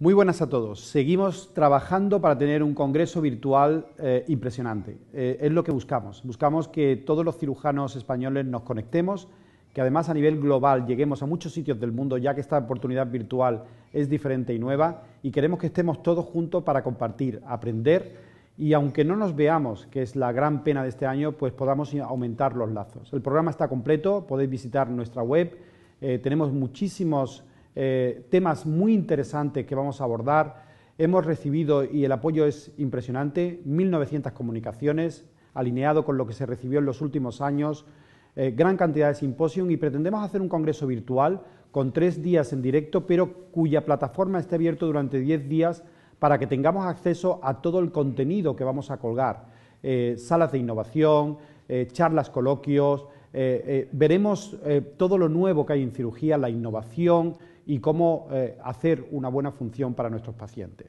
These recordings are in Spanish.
Muy buenas a todos. Seguimos trabajando para tener un congreso virtual eh, impresionante. Eh, es lo que buscamos. Buscamos que todos los cirujanos españoles nos conectemos, que además a nivel global lleguemos a muchos sitios del mundo, ya que esta oportunidad virtual es diferente y nueva, y queremos que estemos todos juntos para compartir, aprender y aunque no nos veamos, que es la gran pena de este año, pues podamos aumentar los lazos. El programa está completo, podéis visitar nuestra web, eh, tenemos muchísimos eh, temas muy interesantes que vamos a abordar. Hemos recibido, y el apoyo es impresionante, 1.900 comunicaciones, alineado con lo que se recibió en los últimos años, eh, gran cantidad de simposium y pretendemos hacer un congreso virtual con tres días en directo, pero cuya plataforma esté abierta durante diez días para que tengamos acceso a todo el contenido que vamos a colgar. Eh, salas de innovación, charlas, coloquios, veremos todo lo nuevo que hay en cirugía, la innovación, y cómo eh, hacer una buena función para nuestros pacientes.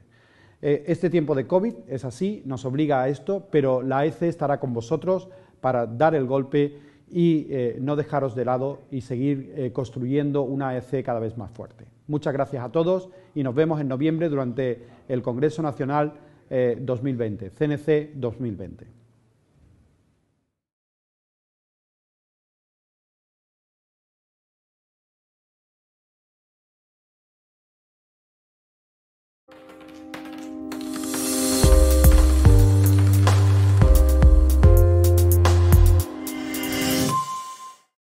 Eh, este tiempo de COVID es así, nos obliga a esto, pero la ECE estará con vosotros para dar el golpe y eh, no dejaros de lado y seguir construyendo una EC cada vez más fuerte. Muchas gracias a todos y nos vemos en noviembre durante el Congreso Nacional 2020, CNC 2020.